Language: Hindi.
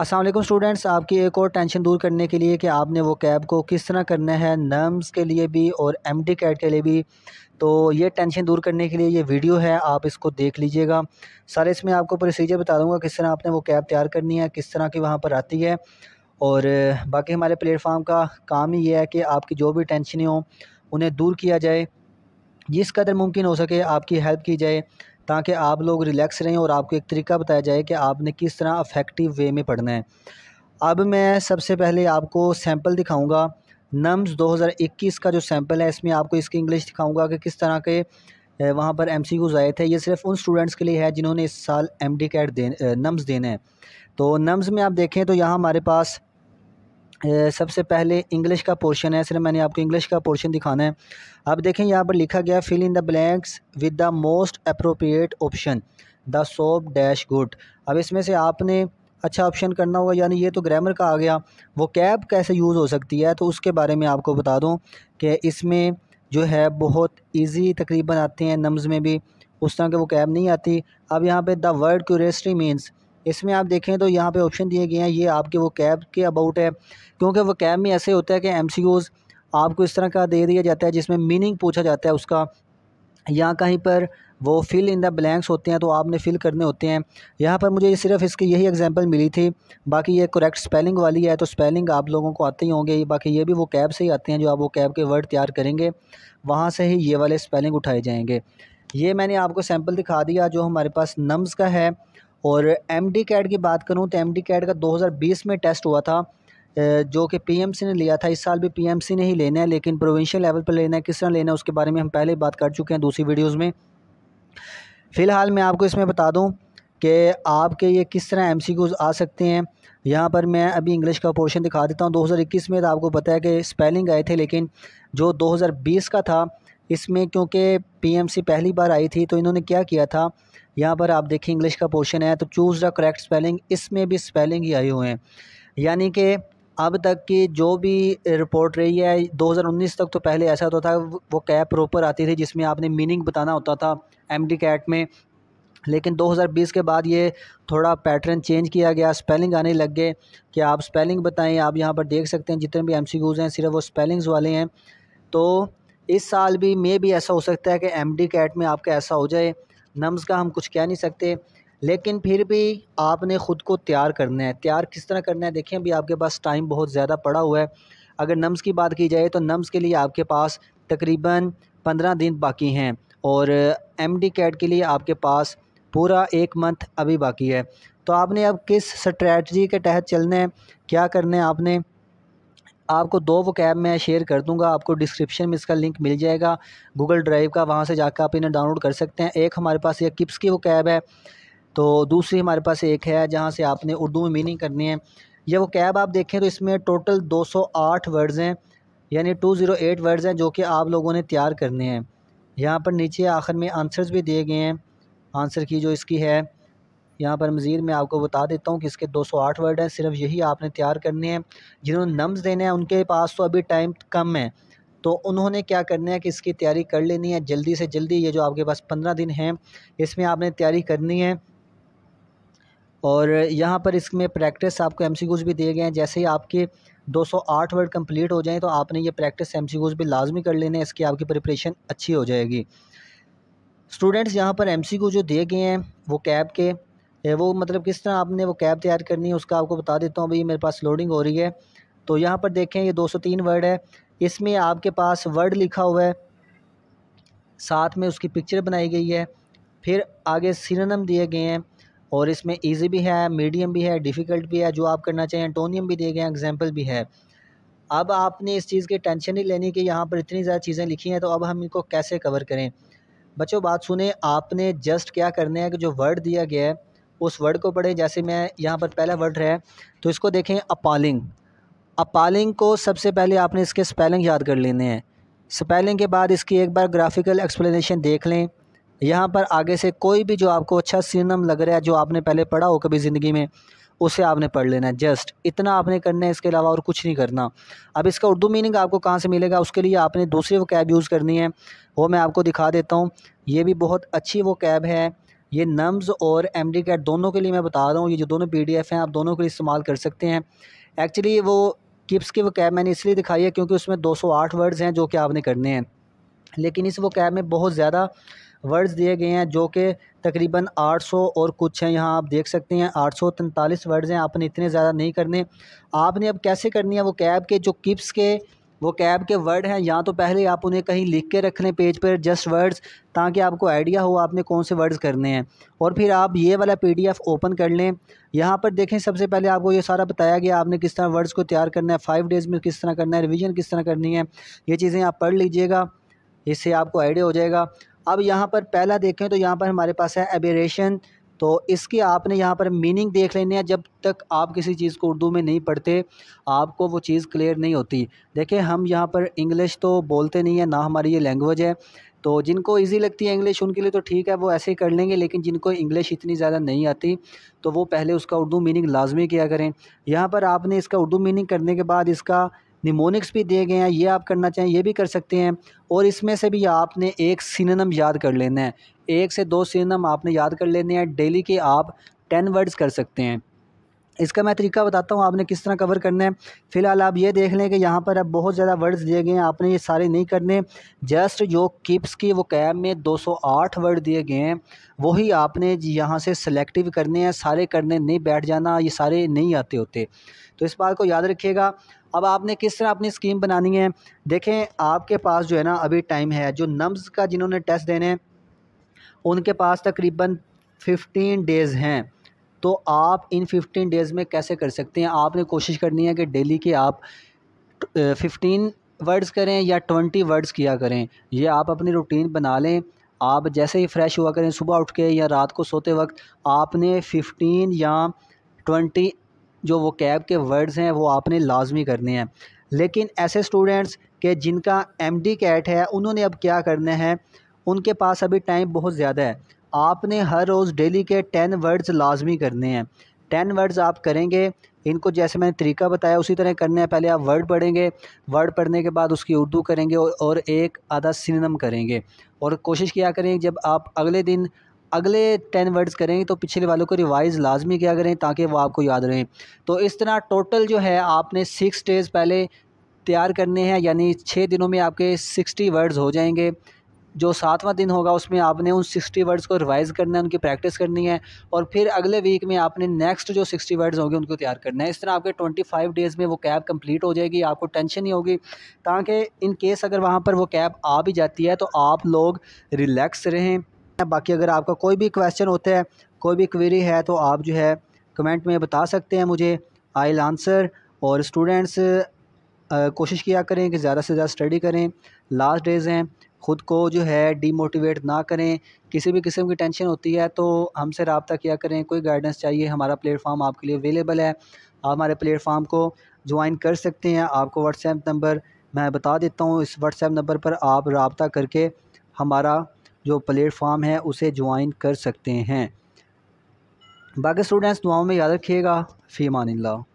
असलम स्टूडेंट्स आपकी एक और टेंशन दूर करने के लिए कि आपने वो कैब को किस तरह करना है नर्म्स के लिए भी और एम डी कैट के लिए भी तो ये टेंशन दूर करने के लिए ये वीडियो है आप इसको देख लीजिएगा सर इसमें आपको प्रोसीजर बता दूंगा किस तरह आपने वो कैब तैयार करनी है किस तरह की वहाँ पर आती है और बाकी हमारे प्लेटफार्म का काम ही ये है कि आपकी जो भी टेंशनें हों उन्हें दूर किया जाए जिस कदर मुमकिन हो सके आपकी हेल्प की जाए ताकि आप लोग रिलैक्स रहें और आपको एक तरीका बताया जाए कि आपने किस तरह अफेक्टिव वे में पढ़ना है अब मैं सबसे पहले आपको सैम्पल दिखाऊंगा नम्स 2021 का जो सैम्पल है इसमें आपको इसकी इंग्लिश दिखाऊंगा कि किस तरह के वहाँ पर एम सी आए थे ये सिर्फ उन स्टूडेंट्स के लिए है जिन्होंने इस साल एम डी कैट दे नम्स देने हैं तो नम्स में आप देखें तो यहाँ हमारे पास सबसे पहले इंग्लिश का पोर्शन है इसलिए मैंने आपको इंग्लिश का पोर्शन दिखाना है अब देखें यहाँ पर लिखा गया fill in the blanks with the most appropriate option the soap dash good अब इसमें से आपने अच्छा ऑप्शन करना होगा यानी ये तो ग्रामर का आ गया वो कैब कैसे यूज़ हो सकती है तो उसके बारे में आपको बता दूँ कि इसमें जो है बहुत ईजी तकरीबन आते हैं नम्ज़ में भी उस तरह के वो कैब नहीं आती अब यहाँ पर द वर्ड क्यूरेस्ट्री मीन्स इसमें आप देखें तो यहाँ पे ऑप्शन दिए गए हैं ये आपके वो कैब के अबाउट है क्योंकि वो कैब में ऐसे होता है कि एम आपको इस तरह का दे दिया जाता है जिसमें मीनिंग पूछा जाता है उसका या कहीं पर वो फिल इन द ब्लैंक्स होते हैं तो आपने फिल करने होते हैं यहाँ पर मुझे सिर्फ इसकी यही एग्जांपल मिली थी बाकी ये करेक्ट स्पेलिंग वाली है तो स्पेलिंग आप लोगों को आते ही होंगे बाकी ये भी वो कैब से ही आते हैं जो आप वो कैब के वर्ड तैयार करेंगे वहाँ से ही ये वाले स्पेलिंग उठाए जाएंगे ये मैंने आपको सैम्पल दिखा दिया जो हमारे पास नम्स का है और एम डी कैड की बात करूँ तो एम डी कैड का 2020 में टेस्ट हुआ था जो कि पीएमसी ने लिया था इस साल भी पीएमसी ने ही लेना है लेकिन प्रोविंशियल लेवल पर लेना है किस तरह लेना है उसके बारे में हम पहले ही बात कर चुके हैं दूसरी वीडियोज़ में फ़िलहाल मैं आपको इसमें बता दूँ कि आपके ये किस तरह एम आ सकते हैं यहाँ पर मैं अभी इंग्लिश का पोर्शन दिखा देता हूँ 2021 में तो आपको पता है कि स्पेलिंग आए थे लेकिन जो 2020 का था इसमें क्योंकि पीएमसी पहली बार आई थी तो इन्होंने क्या किया था यहाँ पर आप देखें इंग्लिश का पोर्शन है तो चूज़ द करेक्ट स्पेलिंग इसमें भी स्पेलिंग ही आए हुए हैं यानी कि अब तक की जो भी रिपोर्ट रही है 2019 तक तो पहले ऐसा होता तो था वो कैप प्रॉपर आती थी जिसमें आपने मीनिंग बताना होता था एम कैट में लेकिन 2020 के बाद ये थोड़ा पैटर्न चेंज किया गया स्पेलिंग आने लग गए कि आप स्पेलिंग बताएं आप यहाँ पर देख सकते हैं जितने भी एम हैं सिर्फ वो स्पेलिंग्स वाले हैं तो इस साल भी मे भी ऐसा हो सकता है कि एम डी कैट में आपका ऐसा हो जाए नम्स का हम कुछ कह नहीं सकते लेकिन फिर भी आपने ख़ुद को तैयार करना है तैयार किस तरह करना है देखें अभी आपके पास टाइम बहुत ज़्यादा पड़ा हुआ है अगर नम्स की बात की जाए तो नम्स के लिए आपके पास तकरीबन पंद्रह दिन बाकी हैं और एम डी कैट के लिए आपके पास पूरा एक मंथ अभी बाकी है तो आपने अब किस स्ट्रेटजी के तहत चलना है क्या करना है आपने आपको दो वो कैब मैं शेयर कर दूंगा आपको डिस्क्रिप्शन में इसका लिंक मिल जाएगा गूगल ड्राइव का वहाँ से जाकर आप इन्हें डाउनलोड कर सकते हैं एक हमारे पास ये किप्स की वो कैब है तो दूसरी हमारे पास एक है जहाँ से आपने उर्दू में मीनिंग करनी है यह वो कैब आप देखें तो इसमें टोटल दो वर्ड्स हैं यानी टू वर्ड्स हैं जो कि आप लोगों ने तैयार करने हैं यहाँ पर नीचे आखिर में आंसर्स भी दिए गए हैं आंसर की जो इसकी है यहाँ पर मज़ीद मैं आपको बता देता हूँ कि इसके 208 वर्ड हैं सिर्फ यही आपने तैयार करने हैं जिन्होंने नम्स देने हैं उनके पास तो अभी टाइम कम है तो उन्होंने क्या करना है कि इसकी तैयारी कर लेनी है जल्दी से जल्दी ये जो आपके पास पंद्रह दिन हैं इसमें आपने तैयारी करनी है और यहाँ पर इसमें प्रैक्टिस आपको एम भी दिए गए हैं जैसे ही आपके 208 वर्ड कंप्लीट हो जाएं तो आपने ये प्रैक्टिस एम भी लाजमी कर लेने इसकी आपकी प्रिपरेशन अच्छी हो जाएगी स्टूडेंट्स यहाँ पर एम जो दिए गए हैं वो कैब के वो मतलब किस तरह आपने वो कैब तैयार करनी है उसका आपको बता देता हूँ अभी मेरे पास लोडिंग हो रही है तो यहाँ पर देखें ये 203 वर्ड है इसमें आपके पास वर्ड लिखा हुआ है साथ में उसकी पिक्चर बनाई गई है फिर आगे सिनम दिए गए हैं और इसमें ईजी भी है मीडियम भी है डिफ़िकल्ट भी है जो आप करना चाहिए एंटोनियम भी दिए गए हैं एग्जाम्पल भी है अब आपने इस चीज़ की टेंशन नहीं लेनी कि यहाँ पर इतनी ज़्यादा चीज़ें लिखी हैं तो अब हम इनको कैसे कवर करें बच्चों बात सुने आपने जस्ट क्या करना है कि जो वर्ड दिया गया है उस वर्ड को पढ़ें जैसे मैं यहाँ पर पहला वर्ड है तो इसको देखें अपालिंग अपालिंग को सबसे पहले आपने इसके स्पेलिंग याद कर लेने हैं स्पेलिंग के बाद इसकी एक बार ग्राफिकल एक्सप्लेनेशन देख लें यहाँ पर आगे से कोई भी जो आपको अच्छा सीनम लग रहा है जो आपने पहले पढ़ा हो कभी ज़िंदगी में उसे आपने पढ़ लेना है जस्ट इतना आपने करना है इसके अलावा और कुछ नहीं करना अब इसका उर्दू मीनिंग आपको कहाँ से मिलेगा उसके लिए आपने दूसरी वो कैब यूज़ करनी है वो मैं आपको दिखा देता हूँ ये भी बहुत अच्छी वो कैब है ये नम्स और एम डी कैट दोनों के लिए मैं बता रहा हूँ ये जो दोनों पी डी एफ़ हैं आप दोनों के लिए इस्तेमाल कर सकते हैं एक्चुअली वो किप्स की वो कैब मैंने इसलिए दिखाई है क्योंकि उसमें दो सौ आठ वर्ड्स हैं जो कि आपने करने हैं लेकिन इस वो कैब में बहुत ज़्यादा वर्ड्स दिए गए हैं जो कि तकरीबन 800 और कुछ हैं यहाँ आप देख सकते हैं आठ सौ वर्ड्स हैं आपने इतने ज़्यादा नहीं करने आपने अब कैसे करनी है वो कैब के जो किप्स के वो कैब के वर्ड हैं या तो पहले आप उन्हें कहीं लिख के रख लें पेज पर जस्ट वर्ड्स ताकि आपको आइडिया हो आपने कौन से वर्ड्स करने हैं और फिर आप ये वाला पीडीएफ ओपन कर लें यहाँ पर देखें सबसे पहले आपको ये सारा बताया गया आपने किस तरह वर्ड्स को तैयार करना है फाइव डेज़ में किस तरह करना है रिविज़न किस तरह करनी है ये चीज़ें आप पढ़ लीजिएगा इससे आपको आइडिया हो जाएगा अब यहाँ पर पहला देखें तो यहाँ पर हमारे पास है एबेरेशन तो इसके आपने यहाँ पर मीनिंग देख लेने हैं जब तक आप किसी चीज़ को उर्दू में नहीं पढ़ते आपको वो चीज़ क्लियर नहीं होती देखिए हम यहाँ पर इंग्लिश तो बोलते नहीं है ना हमारी ये लैंग्वेज है तो जिनको इजी लगती है इंग्लिश उनके लिए तो ठीक है वो ऐसे ही कर लेंगे लेकिन जिनको इंग्लिश इतनी ज़्यादा नहीं आती तो वो पहले उसका उर्दू मीनिंग लाजमी किया करें यहाँ पर आपने इसका उर्दू मीनिंग करने के बाद इसका निमोनिक्स भी दिए गए हैं ये आप करना चाहें ये भी कर सकते हैं और इसमें से भी आपने एक सिननम याद कर लेना है एक से दो सिनम आपने याद कर लेने हैं डेली के आप टेन वर्ड्स कर सकते हैं इसका मैं तरीका बताता हूँ आपने किस तरह कवर करना है फ़िलहाल आप ये देख लें कि यहाँ पर अब बहुत ज़्यादा वर्ड्स दिए गए हैं आपने ये सारे नहीं करने जस्ट जो किप्स की वो कैब में 208 वर्ड दिए गए हैं वही आपने यहाँ से सेलेक्टिव करने हैं सारे करने नहीं बैठ जाना ये सारे नहीं आते होते तो इस बात को याद रखिएगा अब आपने किस तरह अपनी स्कीम बनानी है देखें आपके पास जो है ना अभी टाइम है जो नम्स का जिन्होंने टेस्ट देने हैं उनके पास तकरीबन फ़िफ्टीन डेज़ हैं तो आप इन फिफ्टीन डेज़ में कैसे कर सकते हैं आपने कोशिश करनी है कि डेली के आप फिफ्टीन वर्ड्स करें या ट्वेंटी वर्ड्स किया करें ये आप अपनी रूटीन बना लें आप जैसे ही फ़्रेश हुआ करें सुबह उठ के या रात को सोते वक्त आपने फ़िफ्टीन या ट्वेंटी जो वो कैब के वर्ड्स हैं वो आपने लाजमी करने हैं लेकिन ऐसे स्टूडेंट्स के जिनका एम डी कैट है उन्होंने अब क्या करना है उनके पास अभी टाइम बहुत ज़्यादा है आपने हर रोज़ डेली के टेन वर्ड्स लाजमी करने हैं टेन वर्ड्स आप करेंगे इनको जैसे मैंने तरीका बताया उसी तरह करने हैं पहले आप वर्ड पढ़ेंगे वर्ड पढ़ने के बाद उसकी उर्दू करेंगे और, और एक आधा सिनम करेंगे और कोशिश किया करें जब आप अगले दिन अगले टेन वर्ड्स करेंगे तो पिछले वालों को रिवाइज़ लाजमी किया करें ताकि वो आपको याद रहें तो इस तरह टोटल जो है आपने सिक्स डेज़ पहले तैयार करने हैं यानी छः दिनों में आपके सिक्सटी वर्ड्स हो जाएंगे जो सातवां दिन होगा उसमें आपने उन सिक्सटी वर्ड्स को रिवाइज़ करना है उनकी प्रैक्टिस करनी है और फिर अगले वीक में आपने नेक्स्ट जो सिक्सटी वर्ड्स होंगे उनको तैयार करना है इस तरह आपके ट्वेंटी फाइव डेज़ में वो कैब कंप्लीट हो जाएगी आपको टेंशन नहीं होगी ताकि इन केस अगर वहाँ पर वो कैब आ भी जाती है तो आप लोग रिलैक्स रहें बाकी अगर आपका कोई भी क्वेश्चन होता है कोई भी क्वेरी है तो आप जो है कमेंट में बता सकते हैं मुझे आई आंसर और स्टूडेंट्स कोशिश किया करें कि ज़्यादा से ज़्यादा स्टडी करें लास्ट डेज़ हैं ख़ुद को जो है डीमोटिवेट ना करें किसी भी किस्म की टेंशन होती है तो हमसे रबता किया करें कोई गाइडेंस चाहिए हमारा प्लेटफॉर्म आपके लिए अवेलेबल है आप हमारे प्लेटफॉर्म को ज्वाइन कर सकते हैं आपको व्हाट्सएप नंबर मैं बता देता हूँ इस व्हाट्सएप नंबर पर आप रबता करके हमारा जो प्लेटफॉर्म है उसे ज्वाइन कर सकते हैं बाकी स्टूडेंट्स दुआओं में याद रखिएगा फ़ी ला